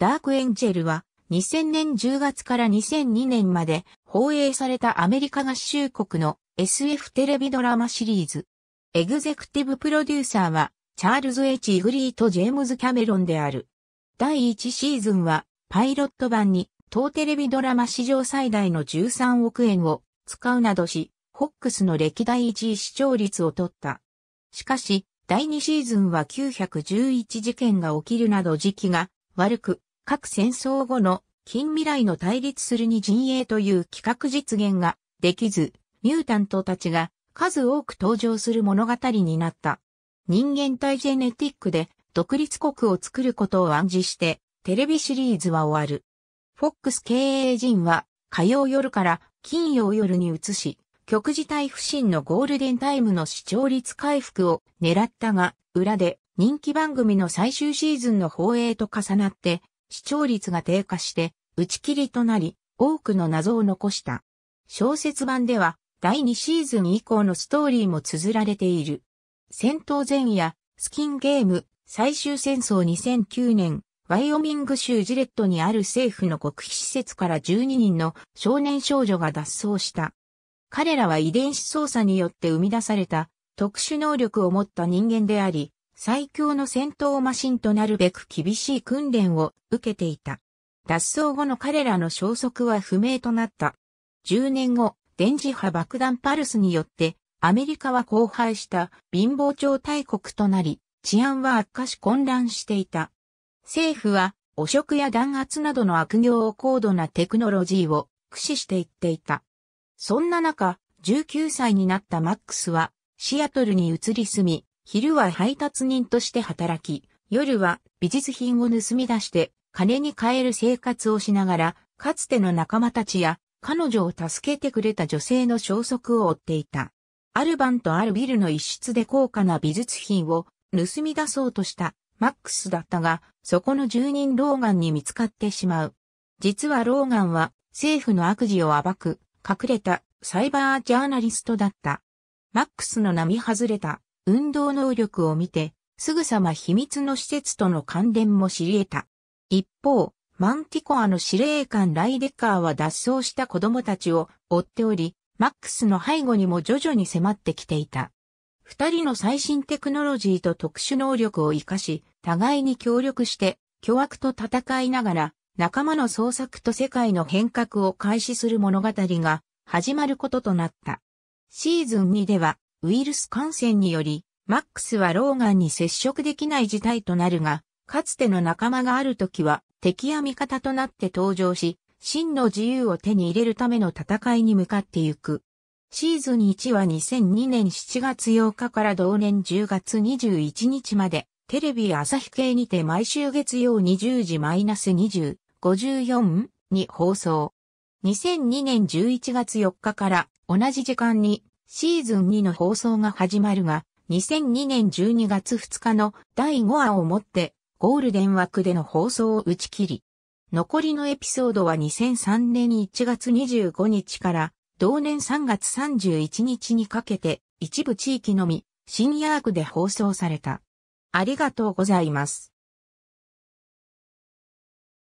ダークエンジェルは2000年10月から2002年まで放映されたアメリカ合衆国の SF テレビドラマシリーズ。エグゼクティブプロデューサーはチャールズ・エチ・イグリーとジェームズ・キャメロンである。第1シーズンはパイロット版に当テレビドラマ史上最大の13億円を使うなどし、ックスの歴代1位視聴率を取った。しかし、第2シーズンは911事件が起きるなど時期が悪く、各戦争後の近未来の対立するに陣営という企画実現ができず、ミュータントたちが数多く登場する物語になった。人間体ジェネティックで独立国を作ることを暗示して、テレビシリーズは終わる。フォックス経営陣は火曜夜から金曜夜に移し、局自体不振のゴールデンタイムの視聴率回復を狙ったが、裏で人気番組の最終シーズンの放映と重なって視聴率が低下して打ち切りとなり、多くの謎を残した。小説版では第2シーズン以降のストーリーも綴られている。戦闘前夜、スキンゲーム、最終戦争2009年、ワイオミング州ジレットにある政府の極秘施設から12人の少年少女が脱走した。彼らは遺伝子操作によって生み出された特殊能力を持った人間であり、最強の戦闘マシンとなるべく厳しい訓練を受けていた。脱走後の彼らの消息は不明となった。10年後、電磁波爆弾パルスによって、アメリカは荒廃した貧乏町大国となり、治安は悪化し混乱していた。政府は汚職や弾圧などの悪行を高度なテクノロジーを駆使していっていた。そんな中、19歳になったマックスはシアトルに移り住み、昼は配達人として働き、夜は美術品を盗み出して金に換える生活をしながら、かつての仲間たちや彼女を助けてくれた女性の消息を追っていた。ある晩とあるビルの一室で高価な美術品を盗み出そうとしたマックスだったが、そこの住人ローガンに見つかってしまう。実はローガンは政府の悪事を暴く、隠れたサイバージャーナリストだった。マックスの並外れた運動能力を見て、すぐさま秘密の施設との関連も知り得た。一方、マンティコアの司令官ライデッカーは脱走した子供たちを追っており、マックスの背後にも徐々に迫ってきていた。二人の最新テクノロジーと特殊能力を活かし、互いに協力して、巨悪と戦いながら、仲間の創作と世界の変革を開始する物語が始まることとなった。シーズン2では、ウイルス感染により、マックスはローガンに接触できない事態となるが、かつての仲間がある時は敵や味方となって登場し、真の自由を手に入れるための戦いに向かってゆく。シーズン1は2002年7月8日から同年10月21日まで、テレビ朝日系にて毎週月曜20時 -20、54に放送。2002年11月4日から同じ時間にシーズン2の放送が始まるが、2002年12月2日の第5話をもってゴールデン枠での放送を打ち切り、残りのエピソードは2003年1月25日から同年3月31日にかけて一部地域のみ深夜枠で放送された。ありがとうございます。